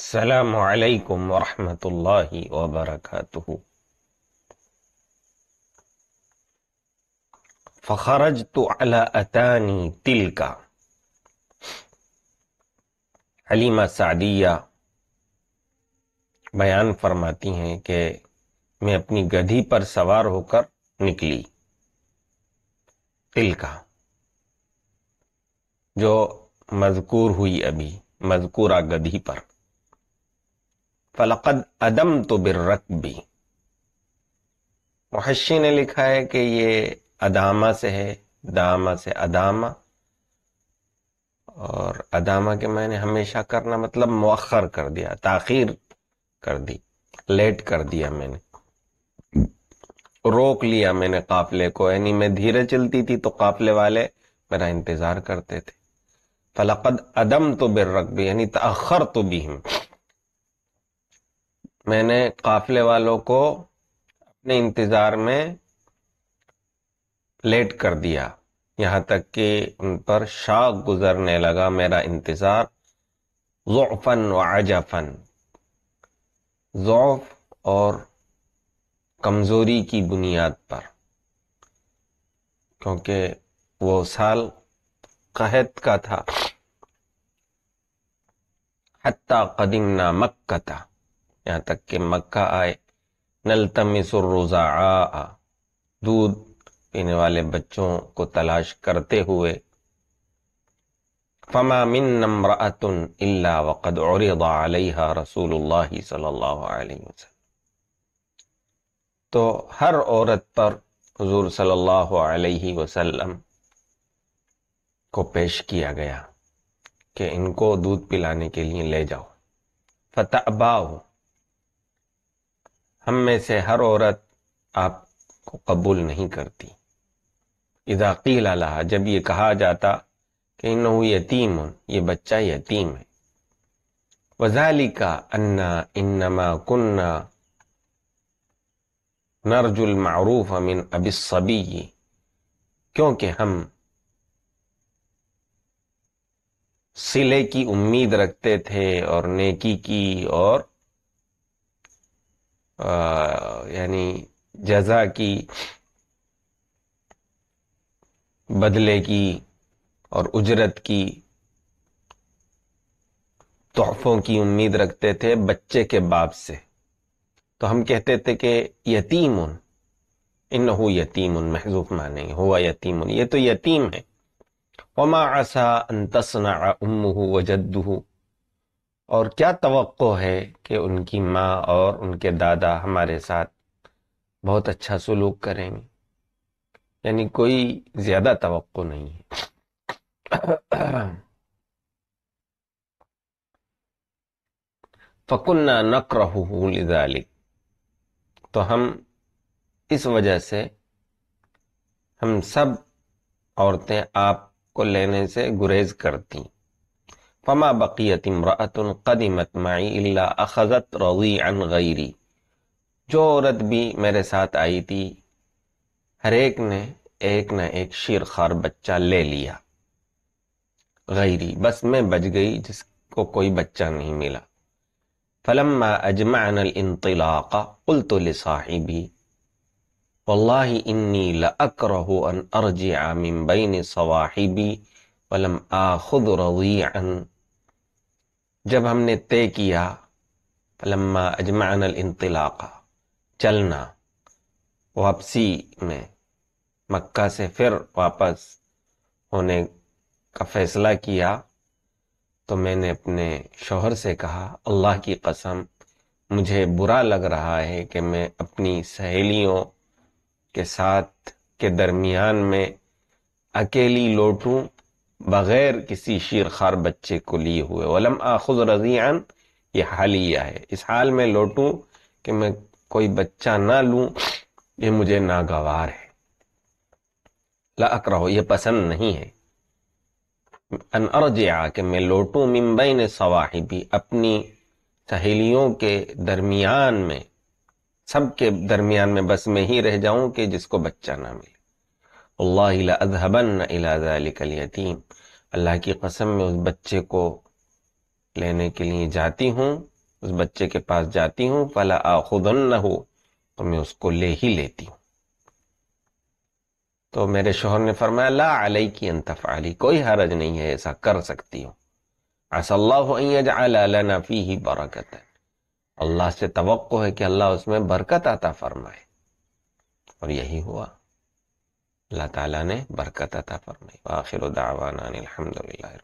असलकम वरहमतुल्लाहि वबरकatuह फ़खरज तो अला अतानी तिलका हलीमा सादिया बयान फरमाती हैं कि मैं अपनी गधी पर सवार होकर निकली तिलका जो मजकूर हुई अभी मजकूरा गधी पर फलकद अदम तो भी महशी ने लिखा है कि ये अदामा से है दामा से अदामा और अदामा के मैंने हमेशा करना मतलब मौखर कर दिया ताखिर कर दी लेट कर दिया मैंने रोक लिया मैंने काफले को यानी मैं धीरे चलती थी तो काफले वाले मेरा इंतजार करते थे फलकद अदम तो भी यानी तखर तो भी हम मैंने काफिले वालों को अपने इंतज़ार में लेट कर दिया यहाँ तक कि उन पर शाख गुजरने लगा मेरा इंतज़ार ज़ोफ़न व आजाफन ज़ोफ़ और कमज़ोरी की बुनियाद पर क्योंकि वो साल कहत का था हत्ता ना मक्का था यहाँ तक कि मक्का आए नल आ दूध पीने वाले बच्चों को तलाश करते हुए फमा मिन वक़द तो हर औरत पर हजूर वसल्लम को पेश किया गया कि इनको दूध पिलाने के लिए ले जाओ हो हम में से हर औरत आपको कबूल नहीं करती इजाक़ी अला हाँ, जब ये कहा जाता कि इन यतीम ये बच्चा यतीम है का अन्ना इन्नमा कुन्ना नरजुल मारूफ अमिन अबिसबी क्योंकि हम सिले की उम्मीद रखते थे और नेकी की और यानी जजा की बदले की और उजरत की तोहफों की उम्मीद रखते थे बच्चे के बाप से तो हम कहते थे कि यतीम उन इन हो यतीम उन महजूफ माने हुआ यतीम उन ये तो यतीम है वमा आसा अंतसना उम्मू हो और क्या तो है कि उनकी माँ और उनके दादा हमारे साथ बहुत अच्छा सलूक करेंगे यानी कोई ज़्यादा तो नहीं है फ़कुन्ना नकर तो हम इस वजह से हम सब औरतें आपको लेने से गुरेज करती फमा बकीत इमरातन कदमत माई इल्ला अखजत रवी अन गैरी जो औरत भी मेरे साथ आई थी हर एक ने एक न एक शीरखार बच्चा ले लिया गैरी बस मैं बच गई जिसको कोई बच्चा नहीं मिला फलम्मा अजमान इंतलाक़ा कुल तो साहिबी वल्ला इन्नी लकरह अन अर्ज आमिम बैन सवाहिबी वलम आखुद रवी अन जब हमने तय किया फलम्मा अजमान इंतलाक़ा चलना वापसी में मक्का से फिर वापस होने का फ़ैसला किया तो मैंने अपने शोहर से कहा अल्लाह की कसम मुझे बुरा लग रहा है कि मैं अपनी सहेलियों के साथ के दरमियान में अकेली लौटूं बगैर किसी शीरखार बच्चे को लिए हुए वलम आखुद रजीआन ये हालिया है इस हाल में लौटूं कि मैं कोई बच्चा ना लूं ये मुझे नागवार है ला अकरह ये पसंद नहीं है अन अर्जा कि मैं लौटूं मुंबई ने सवाहिबी अपनी सहेलियों के दरमियान में सबके दरमियान में बस में ही रह जाऊं कि जिसको बच्चा ना मिले अल्लाहबन इलातीम अल्लाह की कसम में उस बच्चे को लेने के लिए जाती हूँ उस बच्चे के पास जाती हूँ फला आखुदन न हो तो मैं उसको ले ही लेती हूँ तो मेरे शोहर ने फरमाया ला अलई की अनतफ़ाली कोई हरज नहीं है ऐसा कर सकती हूँ असल्लाफी ही बरकत है अल्लाह से तो है कि अल्लाह उसमें बरकत आता फरमाए और यही हुआ अल्लाह ताला ने बरकत अता फरमाई आखिर दावाना अलहमदिल्ला